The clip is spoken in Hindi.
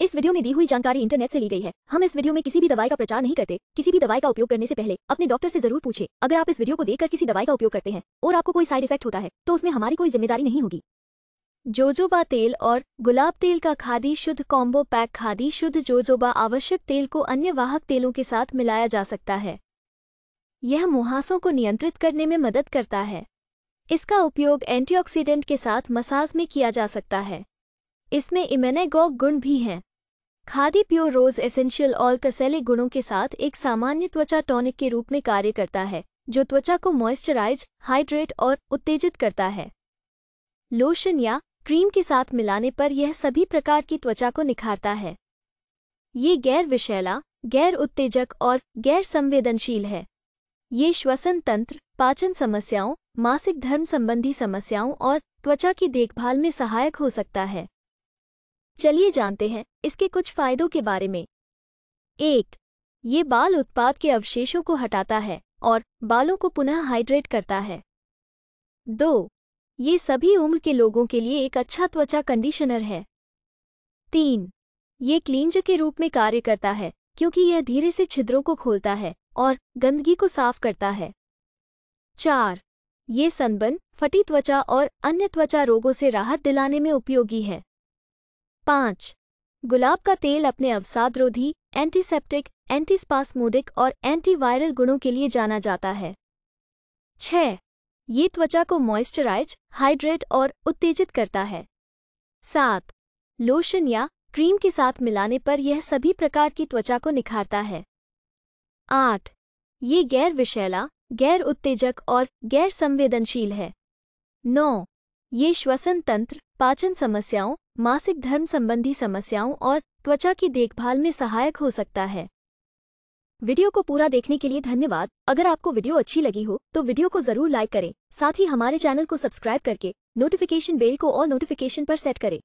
इस वीडियो में दी हुई जानकारी इंटरनेट से ली गई है हम इस वीडियो में किसी भी दवाई का प्रचार नहीं करते किसी भी दवाई का उपयोग करने से पहले अपने डॉक्टर से जरूर पूछे अगर आप इस वीडियो को देखकर किसी दवाई का उपयोग करते हैं और आपको कोई साइड इफेक्ट होता है तो उसमें हमारी कोई जिम्मेदारी नहीं होगी जोजोबा तेल और गुलाब तेल का खादी शुद्ध कॉम्बो पैक खादी शुद्ध जोजोबा आवश्यक तेल को अन्य वाहक तेलों के साथ मिलाया जा सकता है यह मुहासों को नियंत्रित करने में मदद करता है इसका उपयोग एंटीऑक्सीडेंट के साथ मसाज में किया जा सकता है इसमें इमेनेगॉग गुण भी हैं Khadi pure rose essential oil कसैले गुणों के साथ एक सामान्य त्वचा टॉनिक के रूप में कार्य करता है जो त्वचा को मॉइस्चराइज हाइड्रेट और उत्तेजित करता है लोशन या क्रीम के साथ मिलाने पर यह सभी प्रकार की त्वचा को निखारता है ये गैर विषैला गैर उत्तेजक और गैर संवेदनशील है ये श्वसन तंत्र पाचन समस्याओं मासिक धर्म संबंधी समस्याओं और त्वचा की देखभाल में सहायक हो सकता है चलिए जानते हैं इसके कुछ फायदों के बारे में एक ये बाल उत्पाद के अवशेषों को हटाता है और बालों को पुनः हाइड्रेट करता है दो ये सभी उम्र के लोगों के लिए एक अच्छा त्वचा कंडीशनर है तीन ये क्लींज के रूप में कार्य करता है क्योंकि यह धीरे से छिद्रों को खोलता है और गंदगी को साफ करता है चार ये सनबन फटी त्वचा और अन्य त्वचा रोगों से राहत दिलाने में उपयोगी है पाँच गुलाब का तेल अपने अवसाद रोधी एंटीसेप्टिक एंटीस्पास्मोडिक और एंटीवायरल गुणों के लिए जाना जाता है छ ये त्वचा को मॉइस्चराइज हाइड्रेट और उत्तेजित करता है सात लोशन या क्रीम के साथ मिलाने पर यह सभी प्रकार की त्वचा को निखारता है आठ ये गैर विषैला गैर उत्तेजक और गैर संवेदनशील है नौ ये श्वसन तंत्र पाचन समस्याओं मासिक धर्म संबंधी समस्याओं और त्वचा की देखभाल में सहायक हो सकता है वीडियो को पूरा देखने के लिए धन्यवाद अगर आपको वीडियो अच्छी लगी हो तो वीडियो को जरूर लाइक करें साथ ही हमारे चैनल को सब्सक्राइब करके नोटिफिकेशन बेल को और नोटिफिकेशन पर सेट करें